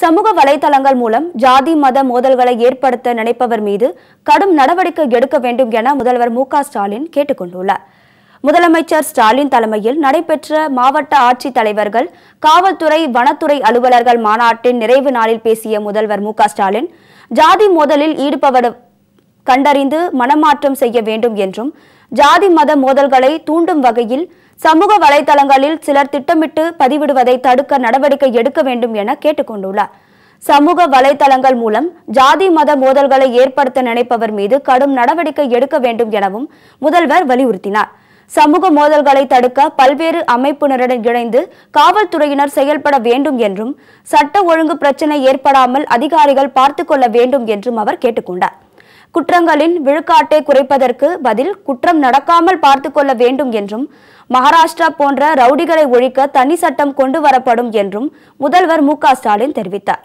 சமூக வலைதளங்கள் மூலம் ஜாதி மத மோதல்களை ஏற்படுத்த நினைப்பவர் மீது கடும் நடவடிக்கை எடுக்க வேண்டும் என முதல்வர் மு ஸ்டாலின் கேட்டுக்கொண்டுள்ளார் முதலமைச்சர் ஸ்டாலின் தலைமையில் நடைபெற்ற மாவட்ட ஆட்சித் தலைவர்கள் காவல்துறை வனத்துறை அலுவலர்கள் மாநாட்டின் நிறைவு நாளில் பேசிய முதல்வர் மு ஸ்டாலின் ஜாதி மோதலில் ஈடுபவர் கண்டறிந்து மனமாற்றம் செய்ய வேண்டும் என்றும் ஜாதி மத மோதல்களை தூண்டும் வகையில் சமூக வலைதளங்களில் சிலர் திட்டமிட்டு பதிவிடுவதை தடுக்க நடவடிக்கை எடுக்க வேண்டும் என கேட்டுக்கொண்டுள்ளார் சமூக வலைதளங்கள் மூலம் ஜாதி மத மோதல்களை ஏற்படுத்த நினைப்பவர் மீது கடும் நடவடிக்கை எடுக்க வேண்டும் எனவும் முதல்வர் வலியுறுத்தினார் சமூக மோதல்களை தடுக்க பல்வேறு அமைப்பினருடன் இணைந்து காவல்துறையினர் செயல்பட வேண்டும் என்றும் சட்ட ஒழுங்கு பிரச்சினை ஏற்படாமல் அதிகாரிகள் பார்த்து கொள்ள வேண்டும் என்றும் அவர் கேட்டுக்கொண்டார் குற்றங்களின் விழுக்காட்டை குறைப்பதற்கு பதில் குற்றம் நடக்காமல் பார்த்து கொள்ள வேண்டும் என்றும் மகாராஷ்டிரா போன்ற ரவுடிகளை ஒழிக்க தனி சட்டம் கொண்டு வரப்படும் என்றும் முதல்வர் மு ஸ்டாலின் தெரிவித்தார்